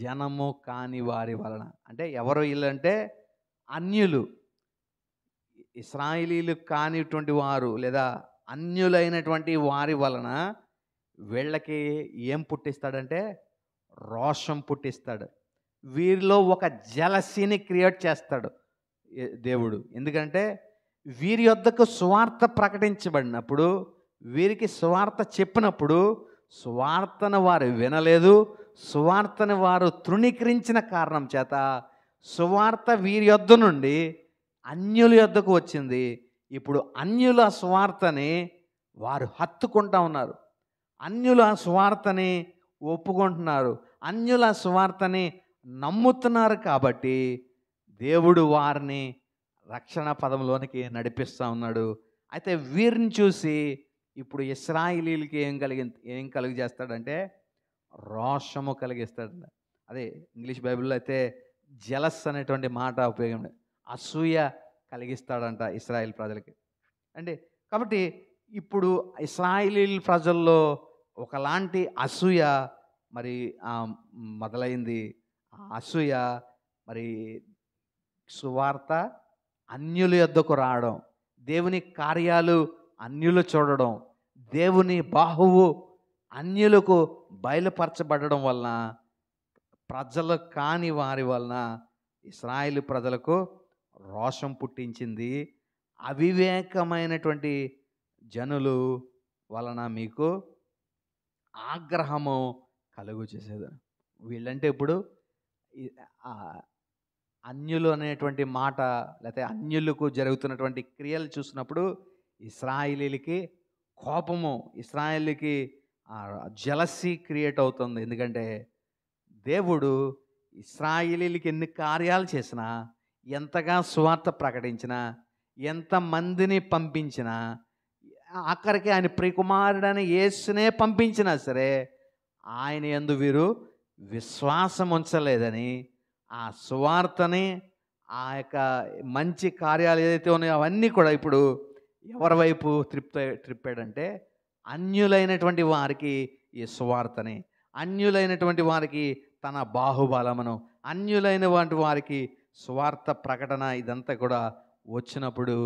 జనము కాని వారి వలన అంటే ఎవరు వీళ్ళంటే అన్యులు ఇస్రాయిలీలు కానిటువంటి వారు లేదా అన్యులైనటువంటి వారి వలన వీళ్ళకి ఏం పుట్టిస్తాడంటే రోషం పుట్టిస్తాడు వీరిలో ఒక జలసీని క్రియేట్ చేస్తాడు దేవుడు ఎందుకంటే వీరి యొద్దకు స్వార్థ ప్రకటించబడినప్పుడు వీరికి స్వార్థ చెప్పినప్పుడు స్వార్థను వారు వినలేదు సువార్తను వారు తృణీకరించిన కారణం చేత సువార్త వీరి యొద్ నుండి అన్యుల యొద్దకు వచ్చింది ఇప్పుడు అన్యుల స్వార్థని వారు హత్తుకుంటా ఉన్నారు అన్యుల స్వార్థని ఒప్పుకుంటున్నారు అన్యుల స్వార్థని నమ్ముతున్నారు కాబట్టి దేవుడు వారిని రక్షణ పదంలోనికి నడిపిస్తూ ఉన్నాడు అయితే వీరిని చూసి ఇప్పుడు ఇస్రాయిలీలకి ఏం కలిగి ఏం కలిగజేస్తాడంటే చేస్తాడంటే రోషము కలిగిస్తాడు అదే ఇంగ్లీష్ బైబిల్లో అయితే జలస్ అనేటువంటి మాట ఉపయోగం అసూయ కలిగిస్తాడంట ఇస్రాయిల్ ప్రజలకి అంటే కాబట్టి ఇప్పుడు ఇస్రాయిలీల్ ప్రజల్లో ఒకలాంటి అసూయ మరి మొదలైంది అసూయ మరి సువార్త అన్యుల యొద్దకు రావడం దేవుని కార్యాలు అన్యులు చూడడం దేవుని బాహువు అన్యులకు బయలుపరచబడడం వలన ప్రజలు కాని వారి వలన ఇస్రాయిల్ ప్రజలకు రోషం పుట్టించింది అవివేకమైనటువంటి జనులు వలన మీకు ఆగ్రహము కలుగు చేసేది వీళ్ళంటే ఇప్పుడు అన్యులు అనేటువంటి మాట లేకపోతే అన్యులకు జరుగుతున్నటువంటి క్రియలు చూసినప్పుడు ఇస్రాయిలీలకి కోపము ఇస్రాయిలీకి జలసి క్రియేట్ అవుతుంది ఎందుకంటే దేవుడు ఇస్రాయిలీలకి ఎన్ని కార్యాలు చేసినా ఎంతగా స్వార్థ ప్రకటించినా ఎంతమందిని పంపించినా ఆఖరికి ఆయన ప్రికుమారుడని యేసునే పంపించినా సరే ఆయన ఎందు వీరు విశ్వాసం ఉంచలేదని ఆ సువార్తని ఆ యొక్క మంచి కార్యాలు ఏదైతే ఉన్నాయో అవన్నీ కూడా ఇప్పుడు ఎవరి వైపు త్రిప్ త్రిప్పాడంటే అన్యులైనటువంటి వారికి ఈ సువార్తని అన్యులైనటువంటి వారికి తన బాహుబలమును అన్యులైన వంటి వారికి స్వార్థ ప్రకటన ఇదంతా కూడా వచ్చినప్పుడు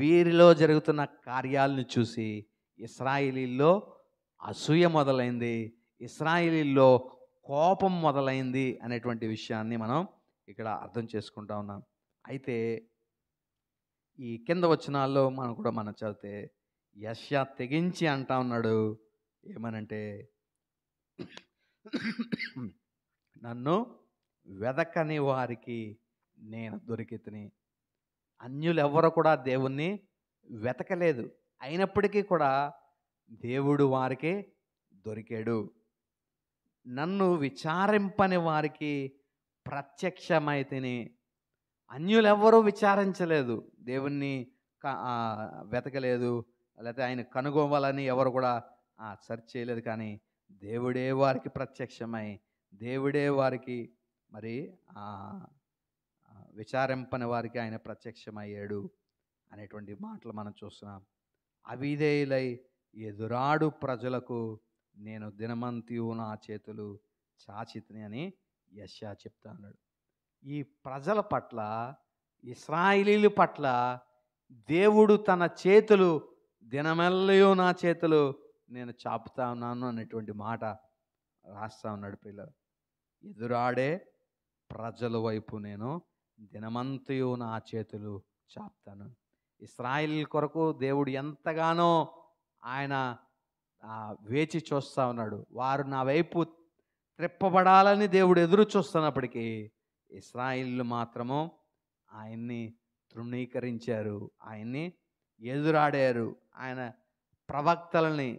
వీరిలో జరుగుతున్న కార్యాలను చూసి ఇస్రాయిలీల్లో అసూయ మొదలైంది ఇస్రాయిలీల్లో కోపం మొదలైంది అనేటువంటి విషయాన్ని మనం ఇక్కడ అర్థం చేసుకుంటా ఉన్నాం అయితే ఈ కింద వచనాల్లో మనం కూడా మనం చదివితే యశ తెగించి అంటా ఉన్నాడు ఏమనంటే నన్ను వెదకని వారికి నేను దొరికితిని అన్యులు ఎవరు కూడా దేవుణ్ణి వెతకలేదు అయినప్పటికీ కూడా దేవుడు వారికి దొరికాడు నన్ను విచారింపని వారికి ప్రత్యక్షమైతేనే అన్యులెవ్వరూ విచారించలేదు దేవుణ్ణి వెతకలేదు లేకపోతే ఆయన కనుగొవాలని ఎవరు కూడా సెర్చ్ చేయలేదు కానీ దేవుడే వారికి ప్రత్యక్షమై దేవుడే వారికి మరి విచారింపని వారికి ఆయన ప్రత్యక్షమయ్యాడు అనేటువంటి మాటలు మనం చూస్తున్నాం అవిధేయులై ఎదురాడు ప్రజలకు నేను దినమంతియు నా చేతులు చాచితిని అని యశ్యా చెప్తా అన్నాడు ఈ ప్రజల పట్ల ఇస్రాయిలీల పట్ల దేవుడు తన చేతులు దినమెల్లయో నా చేతులు నేను చాపుతా ఉన్నాను అనేటువంటి మాట రాస్తా ఉన్నాడు పిల్లలు ఎదురాడే ప్రజల వైపు నేను దినమంతయు నా చేతులు చాపుతాను ఇస్రాయిల్ కొరకు దేవుడు ఎంతగానో ఆయన వేచి చూస్తూ ఉన్నాడు వారు నా వైపు త్రిప్పబడాలని దేవుడు ఎదురు చూస్తున్నప్పటికీ ఇస్రాయిల్లు మాత్రము ఆయన్ని తృణీకరించారు ఆయన్ని ఎదురాడారు ఆయన ప్రవక్తలని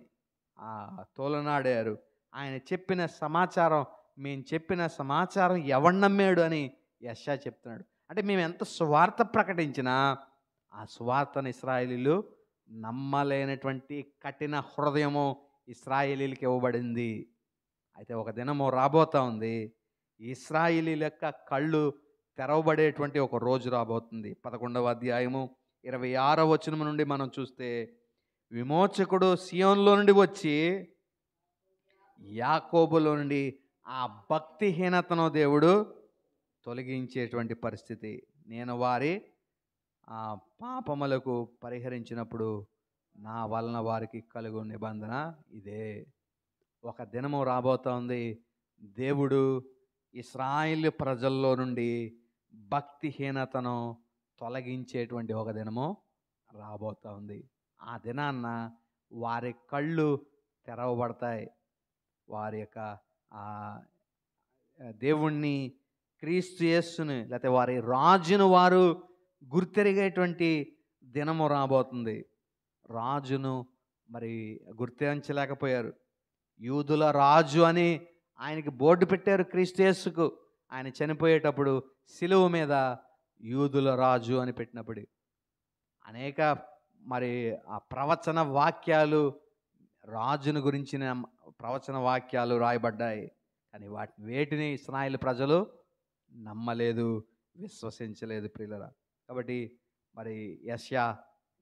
తోలనాడారు ఆయన చెప్పిన సమాచారం మేము చెప్పిన సమాచారం ఎవడు నమ్మాడు అని యశా చెప్తున్నాడు అంటే మేము ఎంత స్వార్థ ప్రకటించినా ఆ స్వార్థను ఇస్రాయిలీలు నమ్మలేనటువంటి కఠిన హృదయము ఇస్రాయేలీలకి ఇవ్వబడింది అయితే ఒక దినము రాబోతా ఉంది ఇస్రాయేలీల యొక్క కళ్ళు తెరవబడేటువంటి ఒక రోజు రాబోతుంది పదకొండవ అధ్యాయము ఇరవై ఆరో వచనం నుండి మనం చూస్తే విమోచకుడు సియోన్లో నుండి వచ్చి యాకోబులో నుండి ఆ భక్తిహీనతను దేవుడు తొలగించేటువంటి పరిస్థితి నేను వారి ఆ పాపములకు పరిహరించినప్పుడు నా వలన వారికి కలుగు నిబంధన ఇదే ఒక దినము రాబోతోంది దేవుడు ఇస్రాయిల్ ప్రజల్లో నుండి భక్తిహీనతను తొలగించేటువంటి ఒక దినము రాబోతోంది ఆ దినాన్న వారి కళ్ళు తెరవబడతాయి వారి యొక్క దేవుణ్ణి క్రీస్తు యేసుని లేకపోతే వారి రాజును వారు గుర్తెరిగేటువంటి దినము రాబోతుంది రాజును మరి గుర్తించలేకపోయారు యూదుల రాజు అని ఆయనకి బోర్డు పెట్టారు క్రీస్తేసుకు ఆయన చనిపోయేటప్పుడు సిలువు మీద యూదుల రాజు అని పెట్టినప్పుడు అనేక మరి ఆ ప్రవచన వాక్యాలు రాజును గురించిన ప్రవచన వాక్యాలు రాయబడ్డాయి కానీ వాటి వేటిని స్నాయిల ప్రజలు నమ్మలేదు విశ్వసించలేదు ప్రియులరా కాబట్టి మరి యశ్యా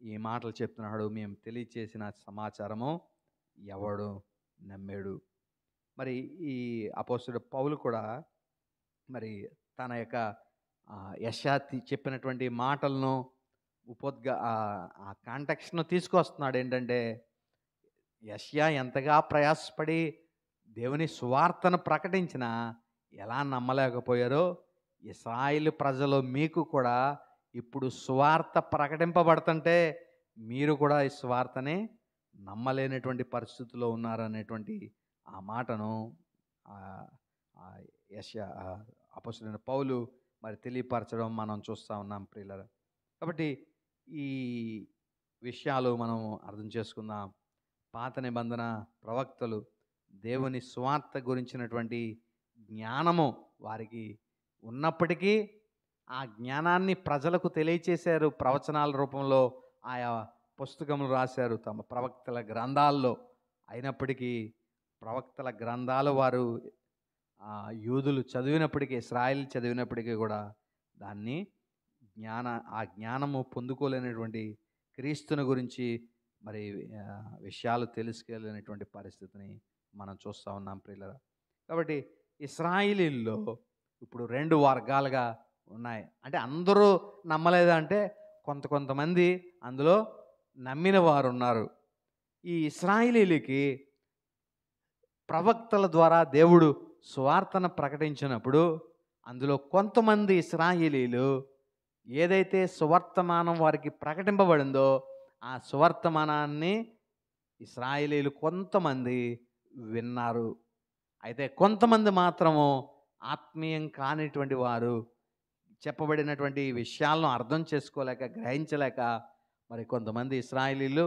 ఈ మాటలు చెప్తున్నాడు మేము తెలియచేసిన సమాచారము ఎవడు నమ్మాడు మరి ఈ అపోసుడు పౌలు కూడా మరి తన యొక్క యశా చెప్పినటువంటి మాటలను ఉపోద్గ ఆ కాంటెక్స్ను తీసుకొస్తున్నాడు ఏంటంటే యశ్యా ఎంతగా ప్రయాసపడి దేవుని సువార్తను ప్రకటించినా ఎలా నమ్మలేకపోయారో ఇస్రాయిల్ ప్రజలు మీకు కూడా ఇప్పుడు స్వార్థ ప్రకటింపబడుతుంటే మీరు కూడా ఈ స్వార్థని నమ్మలేనటువంటి పరిస్థితుల్లో ఉన్నారనేటువంటి ఆ మాటను యశ అపసుడైన పౌలు మరి తెలియపరచడం మనం చూస్తూ ఉన్నాం ప్రియులర కాబట్టి ఈ విషయాలు మనం అర్థం చేసుకుందాం పాత నిబంధన ప్రవక్తలు దేవుని స్వార్థ గురించినటువంటి జ్ఞానము వారికి ఉన్నప్పటికీ ఆ జ్ఞానాన్ని ప్రజలకు తెలియచేశారు ప్రవచనాల రూపంలో ఆయా పుస్తకములు రాశారు తమ ప్రవక్తల గ్రంథాల్లో అయినప్పటికీ ప్రవక్తల గ్రంథాలు వారు యూదులు చదివినప్పటికీ ఇస్రాయిల్ చదివినప్పటికీ కూడా దాన్ని జ్ఞాన ఆ జ్ఞానము పొందుకోలేనటువంటి క్రీస్తుని గురించి మరి విషయాలు తెలుసుకోలేనటువంటి పరిస్థితిని మనం చూస్తూ ఉన్నాం ప్రియుల కాబట్టి ఇస్రాయిలీల్లో ఇప్పుడు రెండు వర్గాలుగా ఉన్నాయి అంటే అందరూ నమ్మలేదంటే కొంత కొంతమంది అందులో నమ్మిన వారు ఉన్నారు ఈ ఇస్రాయిలీలకి ప్రవక్తల ద్వారా దేవుడు సువార్తను ప్రకటించినప్పుడు అందులో కొంతమంది ఇస్రాయిలీలు ఏదైతే సువర్తమానం వారికి ప్రకటింపబడిందో ఆ సువర్తమానాన్ని ఇస్రాయిలీలు కొంతమంది విన్నారు అయితే కొంతమంది మాత్రము ఆత్మీయం కానిటువంటి వారు చెప్పబడినటువంటి విషయాలను అర్థం చేసుకోలేక గ్రహించలేక మరి కొంతమంది ఇస్రాయలీలు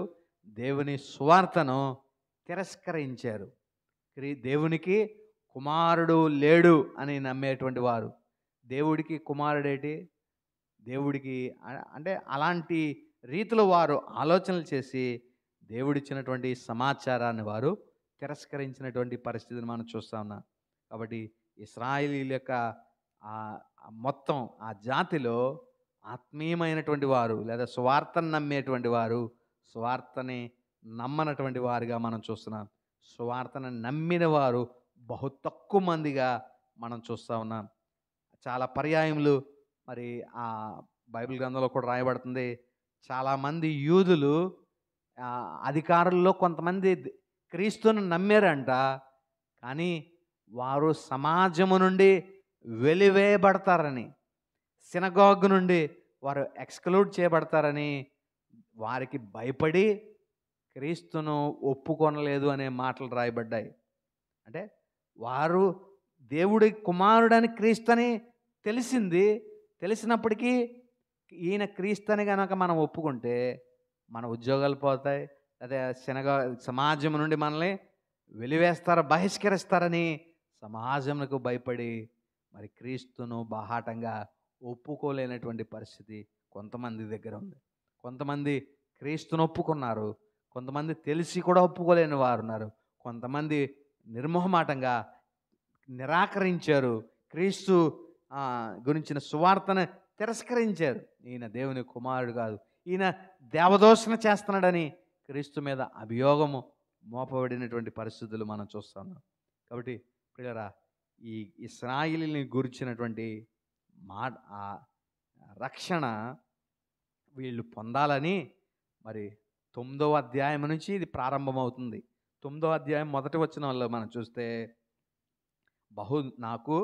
దేవుని సువార్తను తిరస్కరించారు దేవునికి కుమారుడు లేడు అని నమ్మేటువంటి వారు దేవుడికి కుమారుడేటి దేవుడికి అంటే అలాంటి రీతిలో వారు ఆలోచనలు చేసి దేవుడిచ్చినటువంటి సమాచారాన్ని వారు తిరస్కరించినటువంటి పరిస్థితిని మనం చూస్తా ఉన్నాం కాబట్టి ఇస్రాయిలీల యొక్క మొత్తం ఆ జాతిలో ఆత్మీయమైనటువంటి వారు లేదా స్వార్థను నమ్మేటువంటి వారు స్వార్థని నమ్మనటువంటి వారుగా మనం చూస్తున్నాం స్వార్థను నమ్మిన వారు బహు తక్కువ మందిగా మనం చూస్తూ ఉన్నాం చాలా పర్యాయములు మరి ఆ బైబిల్ గ్రంథంలో కూడా రాయబడుతుంది చాలామంది యూదులు అధికారుల్లో కొంతమంది క్రీస్తును నమ్మారంట కానీ వారు సమాజము నుండి వెలివేయబడతారని సినగాగ్ నుండి వారు ఎక్స్క్లూడ్ చేయబడతారని వారికి భయపడి క్రీస్తును ఒప్పుకొనలేదు అనే మాటలు రాయబడ్డాయి అంటే వారు దేవుడి కుమారుడని క్రీస్తుని తెలిసింది తెలిసినప్పటికీ ఈయన క్రీస్తుని కనుక మనం ఒప్పుకుంటే మన ఉద్యోగాలు పోతాయి అదే శనగ సమాజం నుండి మనల్ని వెలివేస్తారు బహిష్కరిస్తారని సమాజంకు భయపడి మరి క్రీస్తును బాహాటంగా ఒప్పుకోలేనటువంటి పరిస్థితి కొంతమంది దగ్గర ఉంది కొంతమంది క్రీస్తును ఒప్పుకున్నారు కొంతమంది తెలిసి కూడా ఒప్పుకోలేని వారు ఉన్నారు కొంతమంది నిర్మోహమాటంగా నిరాకరించారు క్రీస్తు గురించిన సువార్తను తిరస్కరించారు ఈయన దేవుని కుమారుడు కాదు ఈయన దేవదోషణ చేస్తున్నాడని క్రీస్తు మీద అభియోగము మోపబడినటువంటి పరిస్థితులు మనం చూస్తున్నాం కాబట్టి పిల్లరా ఈ ఇస్రాయిల్ని గురించినటువంటి మా రక్షణ వీళ్ళు పొందాలని మరి తొమ్మిదో అధ్యాయం నుంచి ఇది ప్రారంభమవుతుంది తొమ్మిదవ అధ్యాయం మొదటి వచ్చిన వాళ్ళు మనం చూస్తే బహు నాకు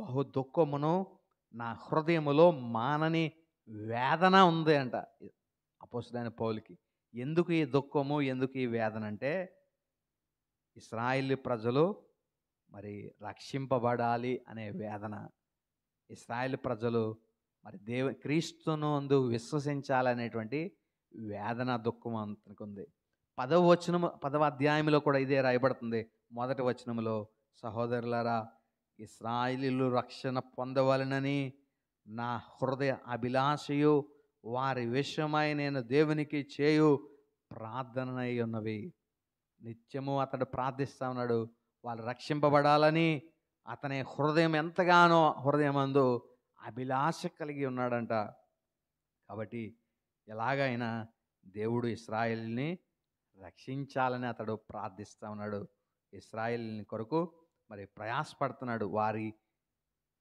బహు దుఃఖమును నా హృదయములో మానని వేదన ఉంది అంట అపోసుడైన పౌలికి ఎందుకు ఈ దుఃఖము ఎందుకు ఈ వేదన అంటే ఇస్రాయిల్ ప్రజలు మరి రక్షింపబడాలి అనే వేదన ఇస్రాయల్ ప్రజలు మరి దేవ క్రీస్తును అందు విశ్వసించాలనేటువంటి వేదన దుఃఖం అనుకుంది పదవ వచనము పదవ అధ్యాయంలో కూడా ఇదే రాయబడుతుంది మొదటి వచనంలో సహోదరులరా ఇస్రాయిలు రక్షణ పొందవలనని నా హృదయ అభిలాషయు వారి విషయమై నేను దేవునికి చేయు అయి ఉన్నవి నిత్యము అతడు ప్రార్థిస్తా ఉన్నాడు వాళ్ళు రక్షింపబడాలని అతని హృదయం ఎంతగానో హృదయం అందు అభిలాష కలిగి ఉన్నాడంట కాబట్టి ఎలాగైనా దేవుడు ఇస్రాయిల్ని రక్షించాలని అతడు ప్రార్థిస్తూ ఉన్నాడు ఇస్రాయిల్ని కొరకు మరి ప్రయాసపడుతున్నాడు వారి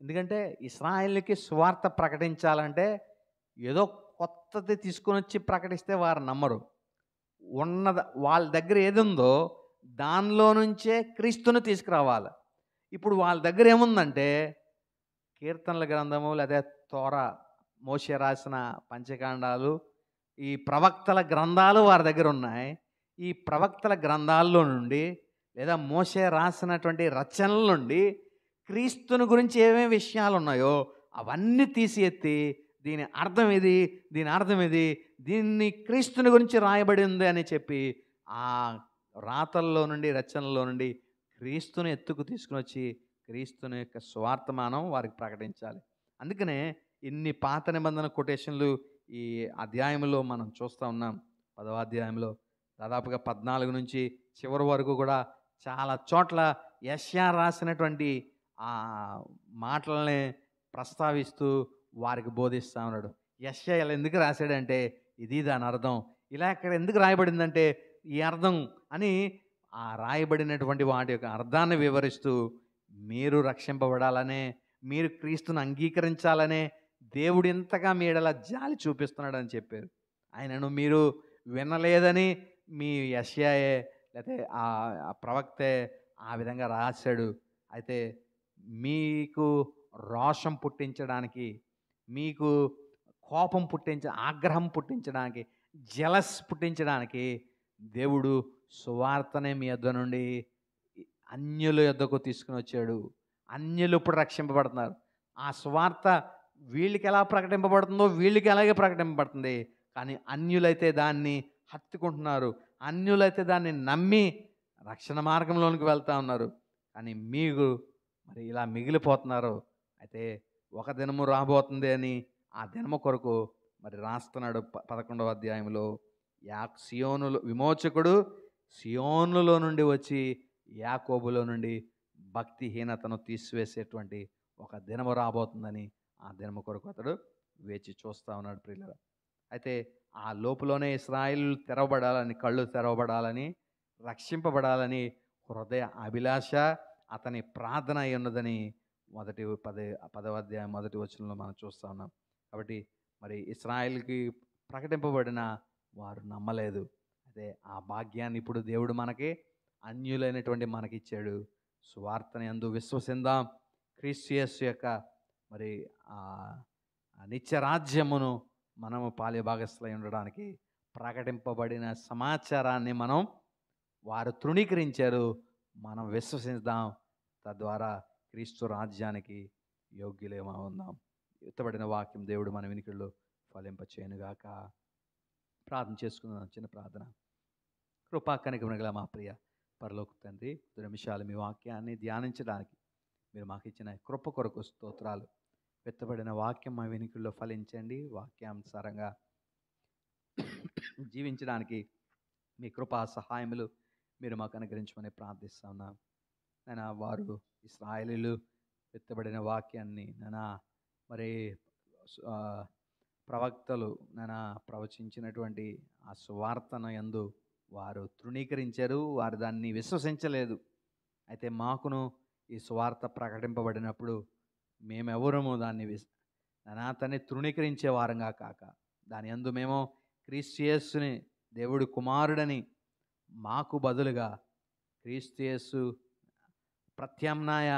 ఎందుకంటే ఇస్రాయిల్కి స్వార్థ ప్రకటించాలంటే ఏదో కొత్తది తీసుకుని వచ్చి ప్రకటిస్తే వారు నమ్మరు ఉన్నద వాళ్ళ దగ్గర ఏది ఉందో దానిలో నుంచే క్రీస్తుని తీసుకురావాలి ఇప్పుడు వాళ్ళ దగ్గర ఏముందంటే కీర్తనల గ్రంథము లేదా తోర మోష రాసిన పంచకాండాలు ఈ ప్రవక్తల గ్రంథాలు వారి దగ్గర ఉన్నాయి ఈ ప్రవక్తల గ్రంథాల్లో నుండి లేదా మోసే రాసినటువంటి రచనల నుండి క్రీస్తుని గురించి ఏమేమి విషయాలు ఉన్నాయో అవన్నీ తీసి ఎత్తి దీని అర్థం ఇది దీని అర్థం ఇది దీన్ని క్రీస్తుని గురించి రాయబడి ఉంది అని చెప్పి ఆ రాతల్లో నుండి రచనల్లో నుండి క్రీస్తుని ఎత్తుకు తీసుకుని వచ్చి క్రీస్తుని యొక్క స్వార్థమానం వారికి ప్రకటించాలి అందుకనే ఇన్ని పాత నిబంధన కొటేషన్లు ఈ అధ్యాయంలో మనం చూస్తూ ఉన్నాం పదవ అధ్యాయంలో దాదాపుగా పద్నాలుగు నుంచి చివరి వరకు కూడా చాలా చోట్ల యష్యా రాసినటువంటి ఆ మాటలనే ప్రస్తావిస్తూ వారికి బోధిస్తూ ఉన్నాడు యష్యా ఇలా ఎందుకు రాశాడంటే ఇది దాని అర్థం ఇలా ఇక్కడ ఎందుకు రాయబడిందంటే ఈ అర్థం అని ఆ రాయబడినటువంటి వాటి యొక్క అర్థాన్ని వివరిస్తూ మీరు రక్షింపబడాలనే మీరు క్రీస్తును అంగీకరించాలనే దేవుడు ఇంతగా మీడలా జాలి చూపిస్తున్నాడని చెప్పారు ఆయనను మీరు వినలేదని మీ యశ్యాయే లేకపోతే ఆ ప్రవక్తే ఆ విధంగా రాశాడు అయితే మీకు రోషం పుట్టించడానికి మీకు కోపం పుట్టించ ఆగ్రహం పుట్టించడానికి జలస్ పుట్టించడానికి దేవుడు సువార్తనే మీ యొద్ధ నుండి అన్యుల యొద్దకు తీసుకుని వచ్చాడు అన్యులు ఇప్పుడు రక్షింపబడుతున్నారు ఆ స్వార్త వీళ్ళకి ఎలా ప్రకటింపబడుతుందో వీళ్ళకి ఎలాగే ప్రకటింపబడుతుంది కానీ అన్యులైతే దాన్ని హత్తుకుంటున్నారు అన్యులైతే దాన్ని నమ్మి రక్షణ మార్గంలోనికి వెళ్తూ ఉన్నారు కానీ మీకు మరి ఇలా మిగిలిపోతున్నారు అయితే ఒక దినము రాబోతుంది అని ఆ దినము కొరకు మరి రాస్తున్నాడు పదకొండవ అధ్యాయంలో యాక్సియోనులు విమోచకుడు సియోన్లలో నుండి వచ్చి యాకోబులో నుండి భక్తిహీనతను తీసివేసేటువంటి ఒక దినము రాబోతుందని ఆ దినము కొరకు అతడు వేచి చూస్తూ ఉన్నాడు ప్రియుల అయితే ఆ లోపలోనే ఇస్రాయిల్ తెరవబడాలని కళ్ళు తెరవబడాలని రక్షింపబడాలని హృదయ అభిలాష అతని ప్రార్థన అయి ఉన్నదని మొదటి పదే పదవ అధ్యాయం మొదటి వచనంలో మనం చూస్తూ ఉన్నాం కాబట్టి మరి ఇస్రాయిల్కి ప్రకటింపబడిన వారు నమ్మలేదు అయితే ఆ భాగ్యాన్ని ఇప్పుడు దేవుడు మనకి అన్యులైనటువంటి మనకిచ్చాడు స్వార్థని అందు విశ్వసిందాం క్రిస్టియస్ యొక్క మరి నిత్యరాజ్యమును మనము పాలిభాగస్థులై ఉండడానికి ప్రకటింపబడిన సమాచారాన్ని మనం వారు తృణీకరించారు మనం విశ్వసిద్దాం తద్వారా క్రీస్తు రాజ్యానికి యోగ్యులేమో ఉందాం ఇతబడిన వాక్యం దేవుడు మన వినికిళ్ళు ఫలింపచేయనుగాక ప్రార్థన చేసుకుందాం చిన్న ప్రార్థన కృపా కనుగొనగల మా ప్రియ పరలోక తండ్రి నిమిషాలు మీ వాక్యాన్ని ధ్యానించడానికి మీరు మాకు ఇచ్చిన కృప కొరకు స్తోత్రాలు పెత్తబడిన వాక్యం మా వెనుకల్లో ఫలించండి వాక్యానుసారంగా జీవించడానికి మీ కృపా సహాయములు మీరు మాకు అనుగ్రహించమని ఉన్నాను నేను వారు ఇస్రాయలీలు పెత్తబడిన వాక్యాన్ని నేను మరి ప్రవక్తలు నేను ప్రవచించినటువంటి ఆ సువార్తను ఎందు వారు తృణీకరించారు వారు దాన్ని విశ్వసించలేదు అయితే మాకును ఈ స్వార్థ ప్రకటింపబడినప్పుడు మేమెవరము దాన్ని అనాథని తృణీకరించే వారంగా కాక దాని అందు మేము క్రీస్టియస్సుని దేవుడు కుమారుడని మాకు బదులుగా క్రీస్తుయస్సు ప్రత్యామ్నాయ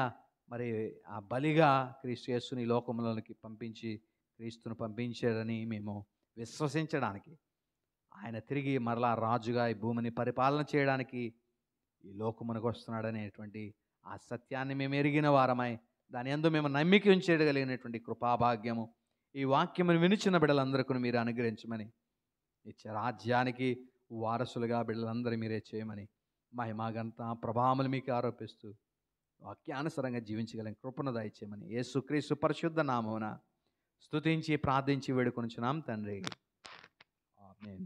మరి ఆ బలిగా క్రీస్టియస్సుని లోకంలోనికి పంపించి క్రీస్తును పంపించారని మేము విశ్వసించడానికి ఆయన తిరిగి మరలా రాజుగా ఈ భూమిని పరిపాలన చేయడానికి ఈ లోకమునకు వస్తున్నాడనేటువంటి ఆ సత్యాన్ని మేము ఎరిగిన వారమై దాని ఎందు మేము నమ్మిక ఉంచేయగలిగినటువంటి కృపాభాగ్యము ఈ వాక్యమును వినిచిన బిడ్డలందరికీ మీరు అనుగ్రహించమని ఇచ్చే రాజ్యానికి వారసులుగా బిడ్డలందరూ మీరే చేయమని మహిమాగంత ప్రభావములు మీకు ఆరోపిస్తూ వాక్యానుసరంగా జీవించగలం కృపను దయచేయమని యేసుక్రీస్తు పరిశుద్ధ నామమున స్తుతించి ప్రార్థించి వేడుకొనిచున్నాం తండ్రి ఆమెన్